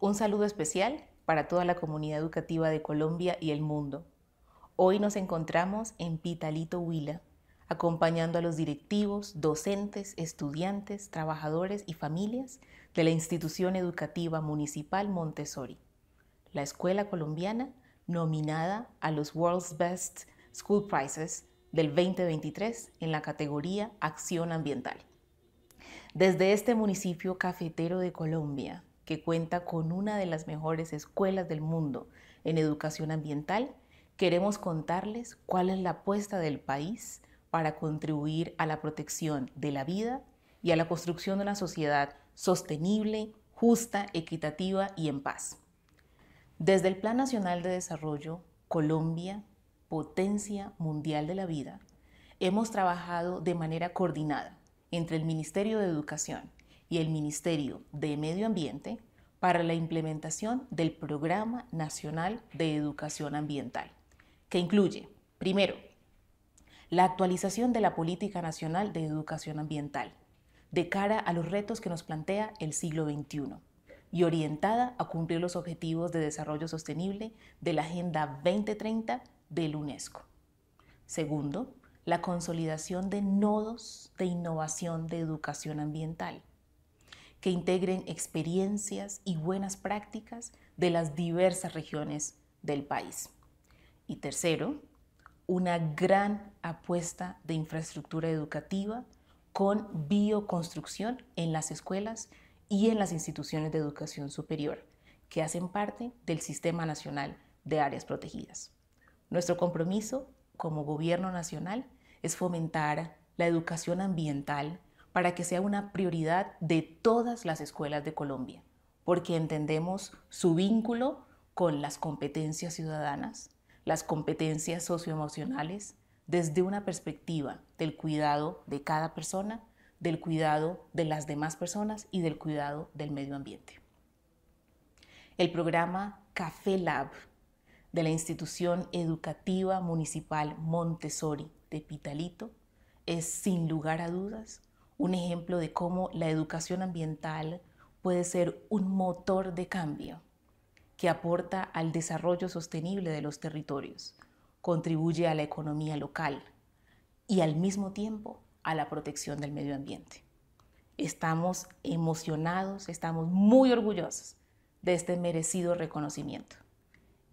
Un saludo especial para toda la comunidad educativa de Colombia y el mundo. Hoy nos encontramos en Pitalito Huila, acompañando a los directivos, docentes, estudiantes, trabajadores y familias de la institución educativa municipal Montessori, la escuela colombiana nominada a los World's Best School Prizes del 2023 en la categoría Acción Ambiental. Desde este municipio cafetero de Colombia, que cuenta con una de las mejores escuelas del mundo en educación ambiental, queremos contarles cuál es la apuesta del país para contribuir a la protección de la vida y a la construcción de una sociedad sostenible, justa, equitativa y en paz. Desde el Plan Nacional de Desarrollo, Colombia, potencia mundial de la vida, hemos trabajado de manera coordinada entre el Ministerio de Educación, y el Ministerio de Medio Ambiente para la implementación del Programa Nacional de Educación Ambiental, que incluye, primero, la actualización de la Política Nacional de Educación Ambiental, de cara a los retos que nos plantea el siglo XXI y orientada a cumplir los objetivos de desarrollo sostenible de la Agenda 2030 del UNESCO. Segundo, la consolidación de nodos de innovación de educación ambiental, que integren experiencias y buenas prácticas de las diversas regiones del país. Y tercero, una gran apuesta de infraestructura educativa con bioconstrucción en las escuelas y en las instituciones de educación superior, que hacen parte del Sistema Nacional de Áreas Protegidas. Nuestro compromiso como Gobierno Nacional es fomentar la educación ambiental para que sea una prioridad de todas las escuelas de Colombia, porque entendemos su vínculo con las competencias ciudadanas, las competencias socioemocionales, desde una perspectiva del cuidado de cada persona, del cuidado de las demás personas y del cuidado del medio ambiente. El programa Café Lab de la institución educativa municipal Montessori de Pitalito es sin lugar a dudas un ejemplo de cómo la educación ambiental puede ser un motor de cambio que aporta al desarrollo sostenible de los territorios, contribuye a la economía local y al mismo tiempo a la protección del medio ambiente. Estamos emocionados, estamos muy orgullosos de este merecido reconocimiento.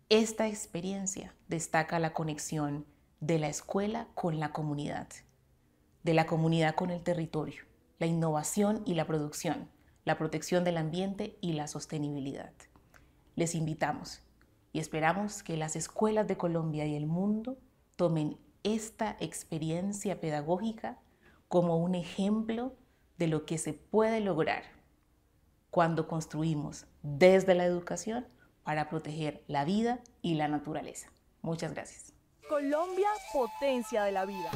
Esta experiencia destaca la conexión de la escuela con la comunidad de la comunidad con el territorio, la innovación y la producción, la protección del ambiente y la sostenibilidad. Les invitamos y esperamos que las escuelas de Colombia y el mundo tomen esta experiencia pedagógica como un ejemplo de lo que se puede lograr cuando construimos desde la educación para proteger la vida y la naturaleza. Muchas gracias. Colombia, potencia de la vida.